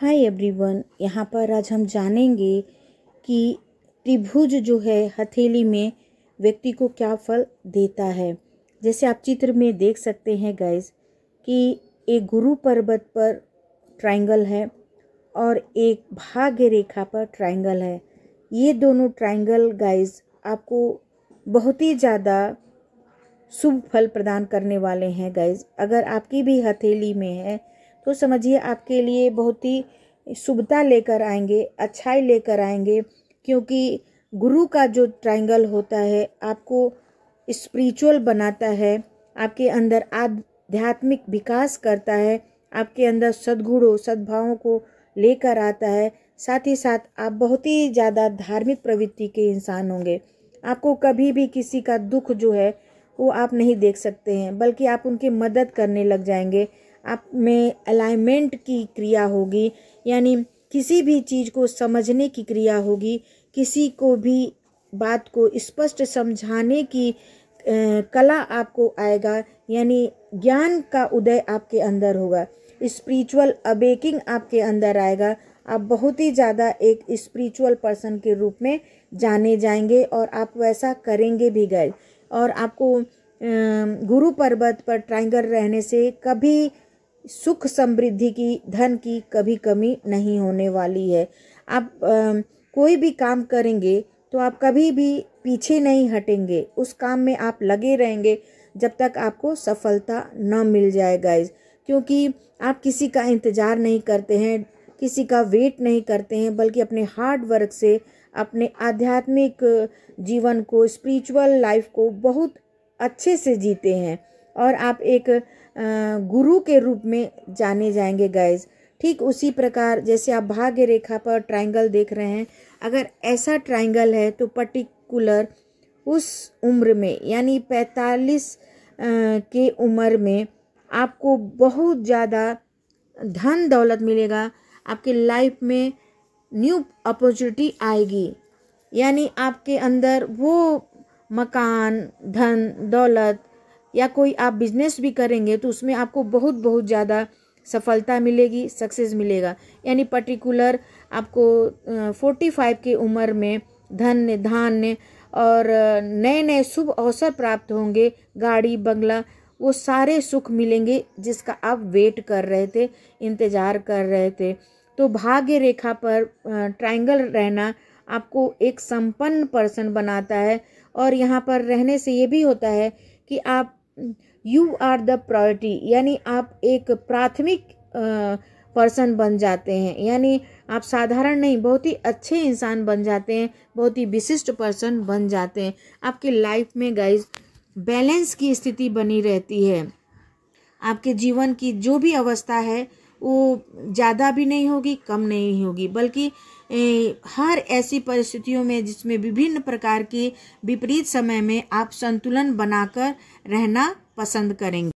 hi everyone यहाँ पर आज हम जानेंगे कि त्रिभुज जो है हथेली में व्यक्ति को क्या फल देता है जैसे आप चित्र में देख सकते हैं गैस कि एक गुरु पर्वत पर ट्रायंगल है और एक भाग्य रेखा पर ट्रायंगल है ये दोनों ट्रायंगल गाइस आपको बहुत ही ज़्यादा शुभ फल प्रदान करने वाले हैं गाइस अगर आपकी भी हथेली में है तो समझिए आपके लिए बहुत ही शुभता लेकर आएंगे अच्छाई लेकर आएंगे क्योंकि गुरु का जो ट्रायंगल होता है आपको स्पिरिचुअल बनाता है आपके अंदर आध्यात्मिक विकास करता है आपके अंदर सद्गुणों सद्भावों को लेकर आता है साथ ही साथ आप बहुत ही ज़्यादा धार्मिक प्रवृत्ति के इंसान होंगे आपको कभी भी किसी का दुख जो है वो आप नहीं देख सकते हैं बल्कि आप उनकी मदद करने लग जाएंगे आप में अलाइनमेंट की क्रिया होगी यानी किसी भी चीज़ को समझने की क्रिया होगी किसी को भी बात को स्पष्ट समझाने की कला आपको आएगा यानी ज्ञान का उदय आपके अंदर होगा स्पिरिचुअल अबेकिंग आपके अंदर आएगा आप बहुत ही ज़्यादा एक स्पिरिचुअल पर्सन के रूप में जाने जाएंगे और आप वैसा करेंगे भी गए और आपको गुरु पर्वत पर ट्राइंगर रहने से कभी सुख समृद्धि की धन की कभी कमी नहीं होने वाली है आप आ, कोई भी काम करेंगे तो आप कभी भी पीछे नहीं हटेंगे उस काम में आप लगे रहेंगे जब तक आपको सफलता न मिल जाए गाइज क्योंकि आप किसी का इंतज़ार नहीं करते हैं किसी का वेट नहीं करते हैं बल्कि अपने हार्ड वर्क से अपने आध्यात्मिक जीवन को स्पिरिचुअल लाइफ को बहुत अच्छे से जीते हैं और आप एक गुरु के रूप में जाने जाएंगे गाइज ठीक उसी प्रकार जैसे आप भाग्य रेखा पर ट्रायंगल देख रहे हैं अगर ऐसा ट्रायंगल है तो पर्टिकुलर उस उम्र में यानी पैंतालीस के उम्र में आपको बहुत ज़्यादा धन दौलत मिलेगा आपके लाइफ में न्यू अपॉर्चुनिटी आएगी यानी आपके अंदर वो मकान धन दौलत या कोई आप बिजनेस भी करेंगे तो उसमें आपको बहुत बहुत ज़्यादा सफलता मिलेगी सक्सेस मिलेगा यानी पर्टिकुलर आपको फोर्टी फाइव की उम्र में धन धान्य और नए नए शुभ अवसर प्राप्त होंगे गाड़ी बंगला वो सारे सुख मिलेंगे जिसका आप वेट कर रहे थे इंतज़ार कर रहे थे तो भाग्य रेखा पर ट्रायंगल रहना आपको एक संपन्न पर्सन बनाता है और यहाँ पर रहने से ये भी होता है कि आप यू आर द प्रायोरिटी यानी आप एक प्राथमिक पर्सन बन जाते हैं यानी आप साधारण नहीं बहुत ही अच्छे इंसान बन जाते हैं बहुत ही विशिष्ट पर्सन बन जाते हैं आपके लाइफ में गाइज बैलेंस की स्थिति बनी रहती है आपके जीवन की जो भी अवस्था है वो ज़्यादा भी नहीं होगी कम नहीं होगी बल्कि हर ऐसी परिस्थितियों में जिसमें विभिन्न प्रकार की विपरीत समय में आप संतुलन बनाकर रहना पसंद करेंगे